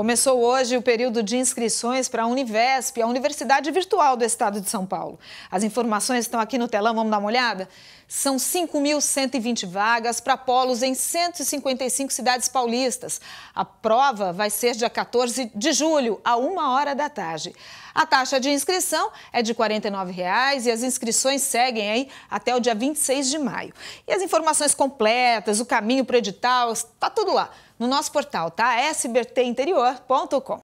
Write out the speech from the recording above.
Começou hoje o período de inscrições para a Univesp, a Universidade Virtual do Estado de São Paulo. As informações estão aqui no telão, vamos dar uma olhada? São 5.120 vagas para polos em 155 cidades paulistas. A prova vai ser dia 14 de julho, a uma hora da tarde. A taxa de inscrição é de R$ 49,00 e as inscrições seguem aí até o dia 26 de maio. E as informações completas, o caminho para o edital, está tudo lá no nosso portal, tá? sbtinterior.com.